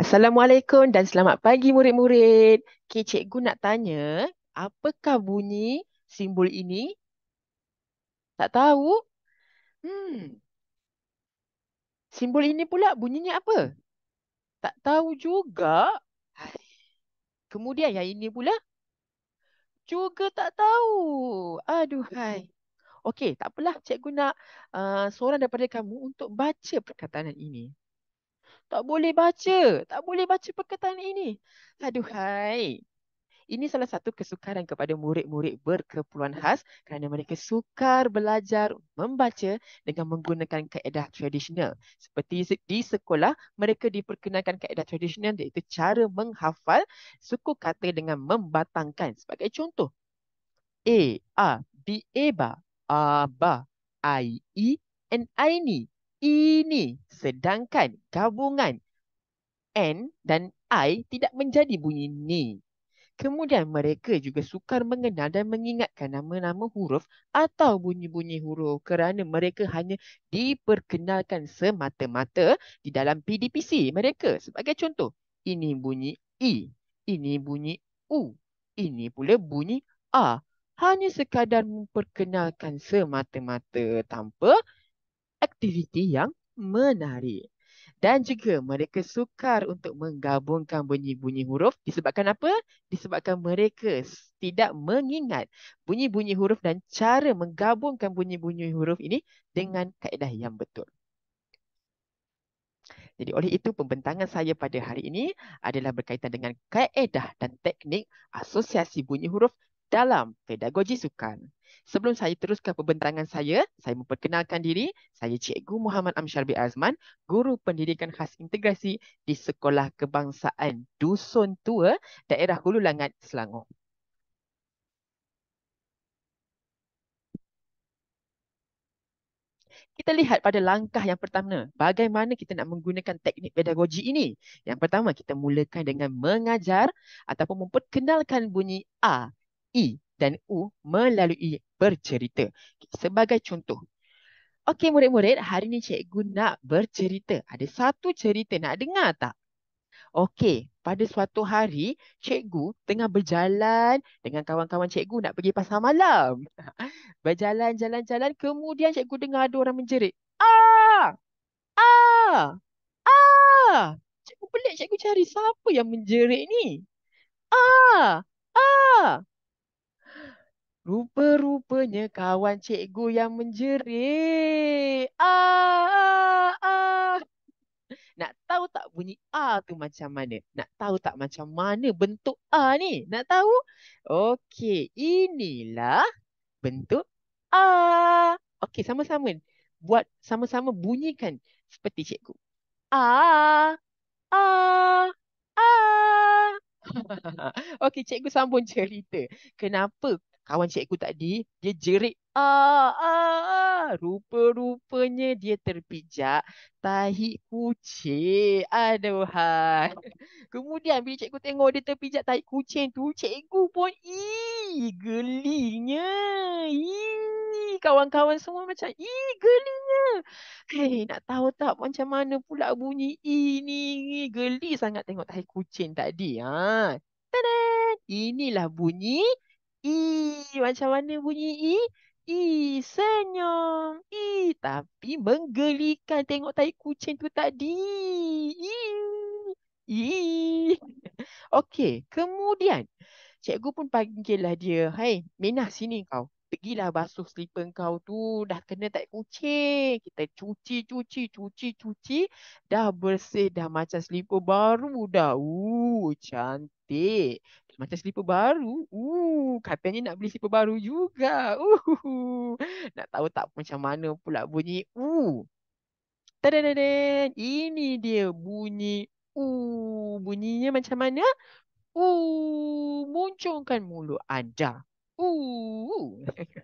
Assalamualaikum dan selamat pagi murid-murid. Okey, cikgu nak tanya, apakah bunyi simbol ini? Tak tahu? Hmm. Simbol ini pula bunyinya apa? Tak tahu juga. Kemudian yang ini pula? Juga tak tahu. Aduhai. Okey, tak apalah. Cikgu nak uh, seorang daripada kamu untuk baca perkataan ini. Tak boleh baca. Tak boleh baca perkataan ini. Aduhai. Ini salah satu kesukaran kepada murid-murid berkepuluhan khas kerana mereka sukar belajar membaca dengan menggunakan kaedah tradisional. Seperti di sekolah, mereka diperkenalkan kaedah tradisional iaitu cara menghafal suku kata dengan membatangkan. Sebagai contoh, A, A, B, e, A, Ba, A, Ba, I, E, and I, Ni. E ini. Sedangkan gabungan N dan I tidak menjadi bunyi ni. Kemudian mereka juga sukar mengenal dan mengingatkan nama-nama huruf atau bunyi-bunyi huruf kerana mereka hanya diperkenalkan semata-mata di dalam PDPC mereka. Sebagai contoh, ini bunyi I, ini bunyi U, ini pula bunyi A. Hanya sekadar memperkenalkan semata-mata tanpa aktiviti yang menarik. Dan juga mereka sukar untuk menggabungkan bunyi-bunyi huruf disebabkan apa? Disebabkan mereka tidak mengingat bunyi-bunyi huruf dan cara menggabungkan bunyi-bunyi huruf ini dengan kaedah yang betul. Jadi oleh itu pembentangan saya pada hari ini adalah berkaitan dengan kaedah dan teknik asosiasi bunyi huruf dalam pedagogi sukan. Sebelum saya teruskan perbentangan saya, saya memperkenalkan diri. Saya Cikgu Muhammad Amshar B. Azman, Guru Pendidikan Khas Integrasi di Sekolah Kebangsaan Dusun Tua, Daerah Hulu Langat, Selangor. Kita lihat pada langkah yang pertama, bagaimana kita nak menggunakan teknik pedagogi ini. Yang pertama, kita mulakan dengan mengajar ataupun memperkenalkan bunyi A I dan U melalui bercerita. Sebagai contoh. Okey murid-murid, hari ni cikgu nak bercerita. Ada satu cerita nak dengar tak? Okey, pada suatu hari cikgu tengah berjalan dengan kawan-kawan cikgu nak pergi pasar malam. Berjalan-jalan-jalan kemudian cikgu dengar ada orang menjerit. Ah! Ah! Ah! Cikgu pelik cikgu cari siapa yang menjerit ni? Ah! Ah! Rupa-rupanya kawan cikgu yang menjerit. Ah, ah, ah. Nak tahu tak bunyi A tu macam mana? Nak tahu tak macam mana bentuk A ni? Nak tahu? Okey, inilah bentuk A. Okey, sama-sama. Buat sama-sama bunyikan seperti cikgu. A, A, A. Okey, cikgu sambung cerita. Kenapa kawan cikgu tadi dia jerit ah ah, ah. rupa-rupanya dia terpijak tahi kucing aduhai kemudian bila cikgu tengok dia terpijak tahi kucing tu cikgu pun ih gelinya ih kawan-kawan semua macam ih gelinya hei eh, nak tahu tak macam mana pula bunyi ini geli sangat tengok tahi kucing tadi ha Tadah! inilah bunyi i macam mana bunyi i i senyum i tapi menggelikan tengok tai kucing tu tadi i i okey kemudian cikgu pun lah dia hai hey, minah sini kau pergilah basuh slipper kau tu dah kena tak kucing kita cuci cuci cuci cuci dah bersih dah macam slipper baru dah uh cantik macam slipper baru. Ooh, uh, katanya nak beli slipper baru juga. Ooh. Nak tahu tak macam mana pula bunyi ooh. Tadadadan. Ini dia bunyi ooh. Bunyinya macam mana? Ooh, muncungkan mulut anda. Ooh.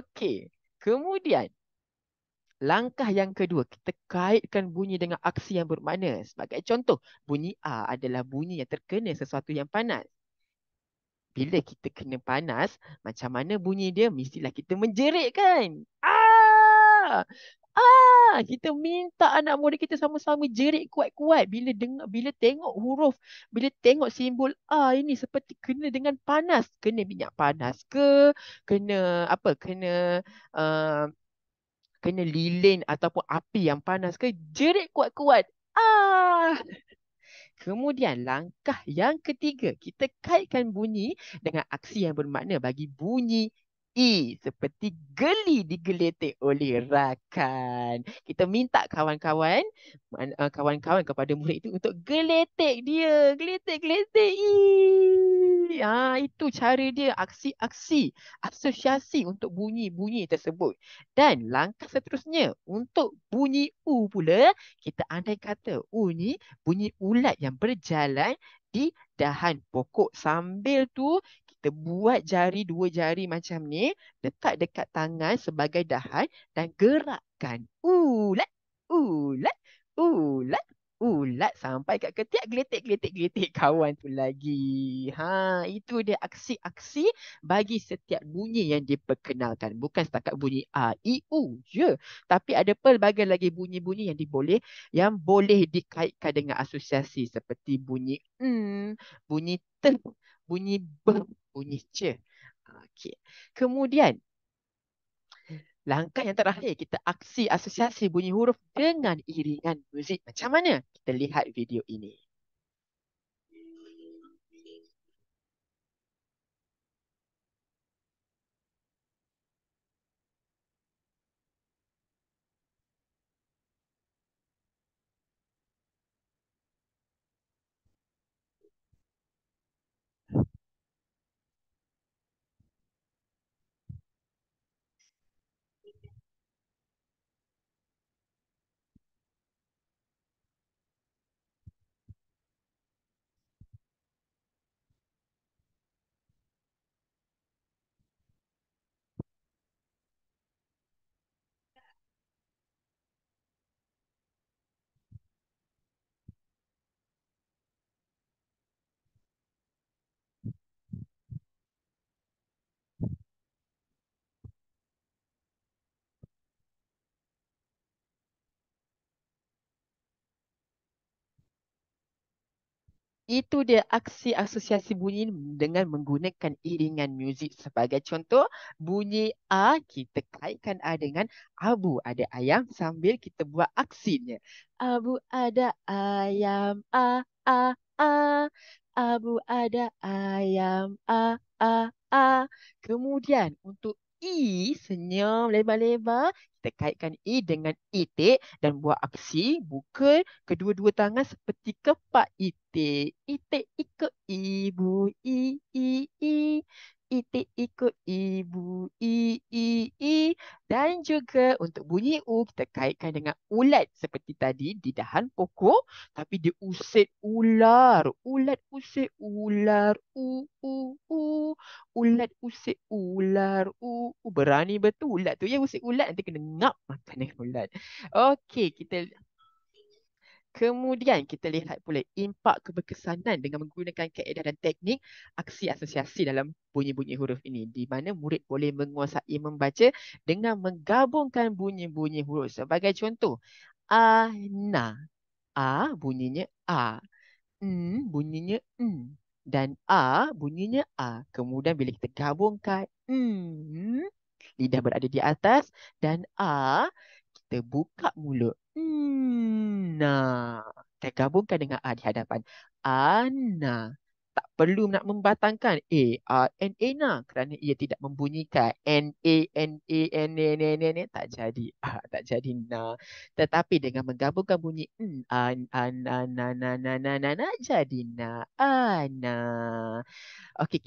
Okey. Kemudian Langkah yang kedua, kita kaitkan bunyi dengan aksi yang bermakna. Sebagai contoh, bunyi A adalah bunyi yang terkena sesuatu yang panas bila kita kena panas macam mana bunyi dia mestilah kita menjerit kan ah ah kita minta anak murid kita sama-sama jerit kuat-kuat bila dengar bila tengok huruf bila tengok simbol a ah, ini seperti kena dengan panas kena minyak panas ke kena apa kena uh, kena lilin ataupun api yang panas ke jerit kuat-kuat ah Kemudian langkah yang ketiga, kita kaitkan bunyi dengan aksi yang bermakna bagi bunyi E seperti geli digeletik oleh rakan. Kita minta kawan-kawan, eh, kawan-kawan kepada murid itu untuk geletik dia. Geletik, geletik E. Ha, itu cara dia aksi-aksi, asosiasi untuk bunyi-bunyi tersebut. Dan langkah seterusnya untuk bunyi U pula, kita andai kata U ni bunyi ulat yang berjalan di dahan pokok sambil tu kita buat jari dua jari macam ni letak dekat tangan sebagai dahan dan gerakkan ulat ulat ulat ulat sampai kat ketiak geletik geletik geletik kawan tu lagi. Ha itu dia aksi-aksi bagi setiap bunyi yang diperkenalkan. Bukan setakat bunyi a i u je, tapi ada pelbagai lagi bunyi-bunyi yang diboleh yang boleh dikaitkan dengan asosiasi seperti bunyi mm, bunyi t, bunyi b, bunyi c. Okey. Kemudian langkah yang terakhir kita aksi asosiasi bunyi huruf dengan iringan muzik. Macam mana? Kita lihat video ini. Itu dia aksi asosiasi bunyi dengan menggunakan iringan muzik. Sebagai contoh, bunyi A kita kaitkan A dengan abu ada ayam sambil kita buat aksinya. Abu ada ayam A, A, A. Abu ada ayam A, A, A. Kemudian untuk I senyum lebar-lebar kita kaitkan E dengan itik dan buat aksi buka kedua-dua tangan seperti kepak itik. Itik ikut ibu. I, I, I itik ikut ibu i i i dan juga untuk bunyi u kita kaitkan dengan ulat seperti tadi di dahan pokok tapi dia usit ular ulat usit ular u u u ulat usit ular u u berani betul ulat tu ya usit ulat nanti kena ngap makan ulat okey kita Kemudian kita lihat pula impak keberkesanan dengan menggunakan kaedah dan teknik aksi asosiasi dalam bunyi-bunyi huruf ini di mana murid boleh menguasai membaca dengan menggabungkan bunyi-bunyi huruf. Sebagai contoh, a na. A bunyinya a. N bunyinya n dan a bunyinya a. Kemudian bila kita gabungkan n lidah berada di atas dan a kita buka mulut Anna. Kita gabungkan dengan A di hadapan. Anna. Tak perlu nak membatangkan A, R, N, A, na. Kerana ia tidak membunyikan N, A, N, A, N, A, N, A, N, A, N, A. Tak jadi A, tak jadi na. Tetapi dengan menggabungkan bunyi N, A, na, na, na, na, na, na, na, na, jadi na, A, na. Okey,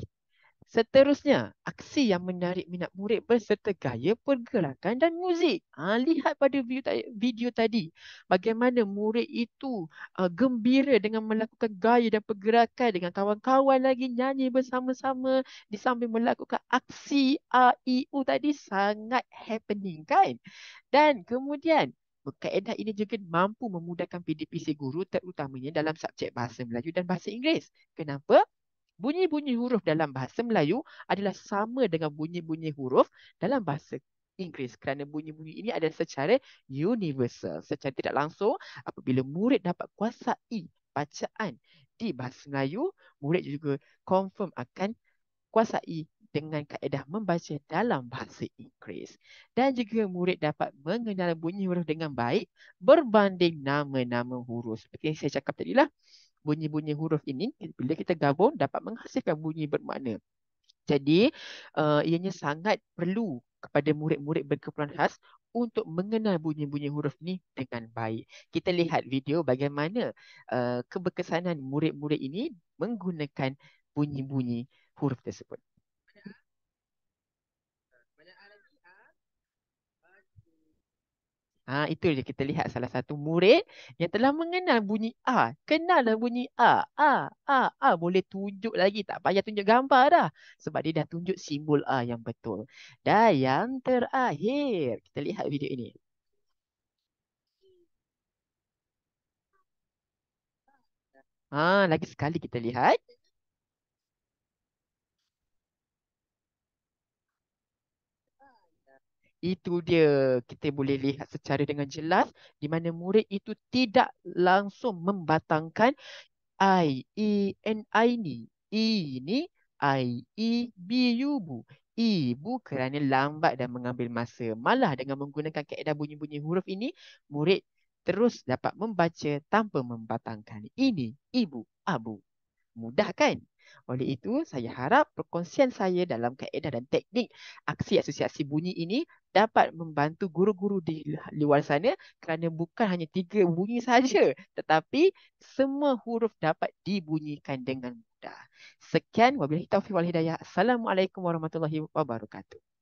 Seterusnya, aksi yang menarik minat murid berserta gaya pergerakan dan muzik. Ha, lihat pada video, ta- video tadi bagaimana murid itu uh, gembira dengan melakukan gaya dan pergerakan dengan kawan-kawan lagi nyanyi bersama-sama di samping melakukan aksi AIU tadi sangat happening kan. Dan kemudian Kaedah ini juga mampu memudahkan PDPC guru terutamanya dalam subjek bahasa Melayu dan bahasa Inggeris. Kenapa? Bunyi-bunyi huruf dalam bahasa Melayu adalah sama dengan bunyi-bunyi huruf dalam bahasa Inggeris kerana bunyi-bunyi ini adalah secara universal. Secara tidak langsung, apabila murid dapat kuasai bacaan di bahasa Melayu, murid juga confirm akan kuasai dengan kaedah membaca dalam bahasa Inggeris. Dan juga murid dapat mengenal bunyi huruf dengan baik berbanding nama-nama huruf. Seperti yang saya cakap tadi lah, bunyi-bunyi huruf ini bila kita gabung dapat menghasilkan bunyi bermakna. Jadi uh, ianya sangat perlu kepada murid-murid berkeperluan khas untuk mengenal bunyi-bunyi huruf ni dengan baik. Kita lihat video bagaimana uh, keberkesanan murid-murid ini menggunakan bunyi-bunyi huruf tersebut. Ha, itu je kita lihat salah satu murid yang telah mengenal bunyi A. Kenal bunyi A. A, A, A. Boleh tunjuk lagi. Tak payah tunjuk gambar dah. Sebab dia dah tunjuk simbol A yang betul. Dan yang terakhir. Kita lihat video ini. Ha, lagi sekali kita lihat. itu dia kita boleh lihat secara dengan jelas di mana murid itu tidak langsung membatangkan I, E, N, I ni. E ni, I, E, B, U, Bu. ibu e kerana lambat dan mengambil masa. Malah dengan menggunakan keadaan bunyi-bunyi huruf ini, murid terus dapat membaca tanpa membatangkan. Ini, Ibu, Abu. Mudah kan? Oleh itu, saya harap perkongsian saya dalam kaedah dan teknik aksi asosiasi bunyi ini dapat membantu guru-guru di luar sana kerana bukan hanya tiga bunyi saja tetapi semua huruf dapat dibunyikan dengan mudah. Sekian wabillahi taufiq wal hidayah. Assalamualaikum warahmatullahi wabarakatuh.